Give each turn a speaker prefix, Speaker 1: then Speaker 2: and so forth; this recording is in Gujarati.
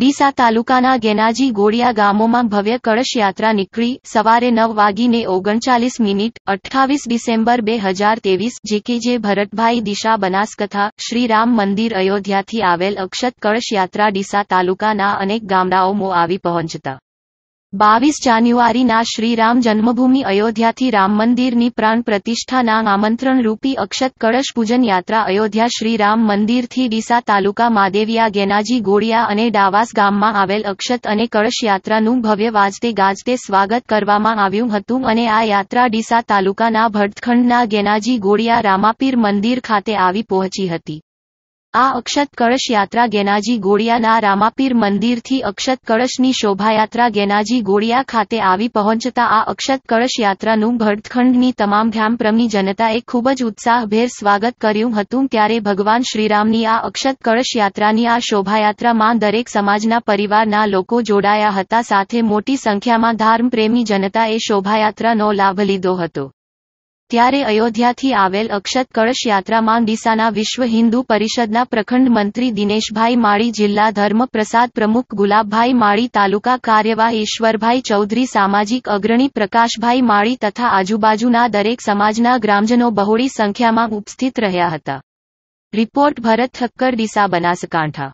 Speaker 1: ડીસા તાલુકાના ગેનાજી ગોળિયા ગામોમાં ભવ્ય કળશ યાત્રા નીકળી સવારે નવ વાગીને ઓગણચાલીસ મિનિટ અઠ્ઠાવીસ ડિસેમ્બર બે હજાર તેવીસ જે ભરતભાઈ દિશા બનાસકથા શ્રીરામ મંદિર અયોધ્યાથી આવેલ અક્ષત કળશ યાત્રા ડીસા તાલુકાના અનેક ગામડાઓમાં આવી પહોંચતા બાવીસ જાન્યુઆરીના શ્રીરામ જન્મભૂમિ અયોધ્યાથી રામ મંદિરની પ્રાણ પ્રતિષ્ઠાના આમંત્રણ રૂપી અક્ષત કળશ પૂજન યાત્રા અયોધ્યા શ્રીરામ મંદિરથી ડીસા તાલુકા માદેવિયા ગેનાજી ગોળિયા અને ડાવાસ ગામમાં આવેલ અક્ષત અને કળશ યાત્રાનું ભવ્ય વાજતે ગાજતે સ્વાગત કરવામાં આવ્યું હતું અને આ યાત્રા ડીસા તાલુકાના ભટખંડના ગેનાજી ગોળિયા રામાપીર મંદિર ખાતે આવી પહોંચી હતી આ અક્ષત કળશ યાત્રા ગેનાજી ગોળિયાના રામાપીર મંદિરથી અક્ષત કળશની શોભાયાત્રા ગેનાજી ગોળિયા ખાતે આવી પહોંચતા આ અક્ષત કળશ યાત્રાનું ભડખંડની તમામ ધ્યામપ્રમી જનતાએ ખૂબ જ ઉત્સાહભેર સ્વાગત કર્યું હતું ત્યારે ભગવાન શ્રીરામની આ અક્ષત કળશ યાત્રાની આ શોભાયાત્રામાં દરેક સમાજના પરિવારના લોકો જોડાયા હતા સાથે મોટી સંખ્યામાં ધાર્મપ્રેમી જનતાએ શોભાયાત્રાનો લાભ લીધો હતો ત્યારે અયોધ્યાથી આવેલ અક્ષત કળશ યાત્રામાં ડીસાના વિશ્વ હિન્દુ પરિષદના પ્રખંડ મંત્રી દિનેશભાઈ માળી જિલ્લા ધર્મ પ્રસાદ પ્રમુખ ગુલાબભાઈ માળી તાલુકા કાર્યવાહી ઈશ્વરભાઈ ચૌધરી સામાજિક અગ્રણી પ્રકાશભાઈ માળી તથા આજુબાજુના દરેક સમાજના ગ્રામજનો બહોળી સંખ્યામાં ઉપસ્થિત રહ્યા હતા રિપોર્ટ ભરત ઠક્કર ડીસા બનાસકાંઠા